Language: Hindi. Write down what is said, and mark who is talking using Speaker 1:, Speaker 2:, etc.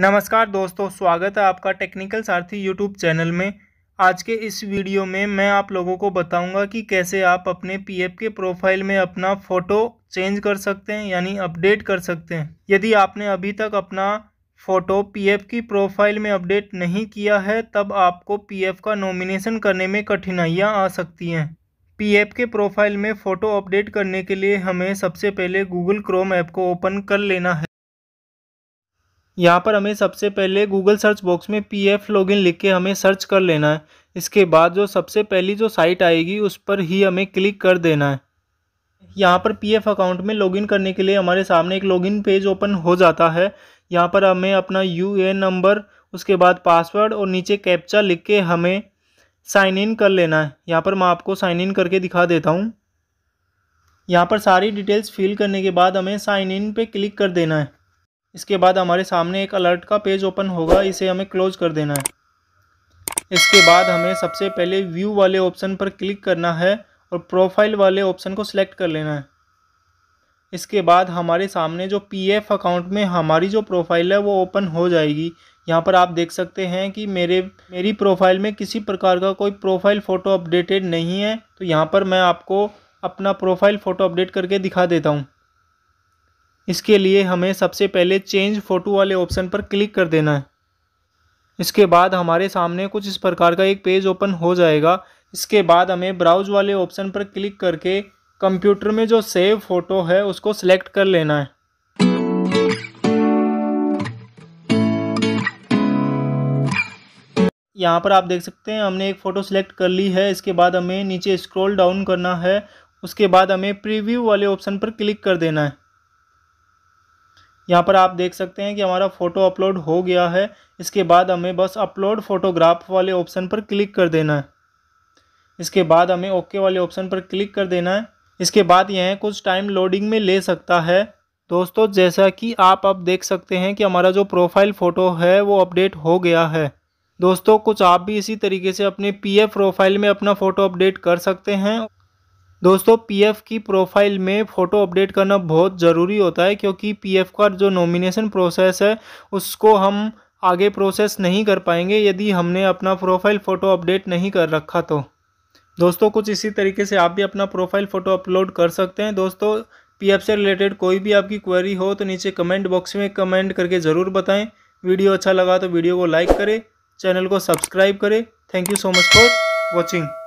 Speaker 1: नमस्कार दोस्तों स्वागत है आपका टेक्निकल सारथी यूट्यूब चैनल में आज के इस वीडियो में मैं आप लोगों को बताऊंगा कि कैसे आप अपने पीएफ के प्रोफाइल में अपना फ़ोटो चेंज कर सकते हैं यानी अपडेट कर सकते हैं यदि आपने अभी तक अपना फ़ोटो पीएफ की प्रोफाइल में अपडेट नहीं किया है तब आपको पीएफ का नॉमिनेशन करने में कठिनाइयाँ आ सकती हैं पीएफ के प्रोफाइल में फ़ोटो अपडेट करने के लिए हमें सबसे पहले गूगल क्रोम ऐप को ओपन कर लेना है यहाँ पर हमें सबसे पहले गूगल सर्च बॉक्स में पी एफ लॉगिन लिख के हमें सर्च कर लेना है इसके बाद जो सबसे पहली जो साइट आएगी उस पर ही हमें क्लिक कर देना है यहाँ पर पीएफ अकाउंट में लॉगिन करने के लिए हमारे सामने एक लॉगिन पेज ओपन हो जाता है यहाँ पर हमें अपना यू नंबर उसके बाद पासवर्ड और नीचे कैप्चा लिख के हमें साइन इन कर लेना है यहाँ पर मैं आपको साइन इन करके दिखा देता हूँ यहाँ पर सारी डिटेल्स फिल करने के बाद हमें साइन इन पे क्लिक कर देना है इसके बाद हमारे सामने एक अलर्ट का पेज ओपन होगा इसे हमें क्लोज कर देना है इसके बाद हमें सबसे पहले व्यू वाले ऑप्शन पर क्लिक करना है और प्रोफाइल वाले ऑप्शन को सिलेक्ट कर लेना है इसके बाद हमारे सामने जो पीएफ अकाउंट में हमारी जो प्रोफाइल है वो ओपन हो जाएगी यहाँ पर आप देख सकते हैं कि मेरे मेरी प्रोफाइल में किसी प्रकार का कोई प्रोफाइल फ़ोटो अपडेटेड नहीं है तो यहाँ पर मैं आपको अपना प्रोफाइल फ़ोटो अपडेट करके दिखा देता हूँ इसके लिए हमें सबसे पहले चेंज फ़ोटो वाले ऑप्शन पर क्लिक कर देना है इसके बाद हमारे सामने कुछ इस प्रकार का एक पेज ओपन हो जाएगा इसके बाद हमें ब्राउज वाले ऑप्शन पर क्लिक करके कंप्यूटर में जो सेव फ़ोटो है उसको सिलेक्ट कर लेना है यहाँ पर आप देख सकते हैं हमने एक फ़ोटो सिलेक्ट कर ली है इसके बाद हमें नीचे स्क्रॉल डाउन करना है उसके बाद हमें प्रीव्यू वाले ऑप्शन पर क्लिक कर देना है यहाँ पर आप देख सकते हैं कि हमारा फ़ोटो अपलोड हो गया है इसके बाद हमें बस अपलोड फ़ोटोग्राफ वाले ऑप्शन पर क्लिक कर देना है इसके बाद हमें ओके वाले ऑप्शन पर क्लिक कर देना है इसके बाद यह कुछ टाइम लोडिंग में ले सकता है दोस्तों जैसा कि आप अब देख सकते हैं कि हमारा जो प्रोफाइल फ़ोटो है वो अपडेट हो गया है दोस्तों कुछ आप भी इसी तरीके से अपने पीएफ प्रोफाइल में अपना फ़ोटो अपडेट कर सकते हैं दोस्तों पीएफ की प्रोफाइल में फ़ोटो अपडेट करना बहुत ज़रूरी होता है क्योंकि पीएफ का जो नॉमिनेशन प्रोसेस है उसको हम आगे प्रोसेस नहीं कर पाएंगे यदि हमने अपना प्रोफाइल फ़ोटो अपडेट नहीं कर रखा तो दोस्तों कुछ इसी तरीके से आप भी अपना प्रोफाइल फ़ोटो अपलोड कर सकते हैं दोस्तों पीएफ से रिलेटेड कोई भी आपकी क्वेरी हो तो नीचे कमेंट बॉक्स में कमेंट करके ज़रूर बताएँ वीडियो अच्छा लगा तो वीडियो को लाइक करें चैनल को सब्सक्राइब करें thank you so much for watching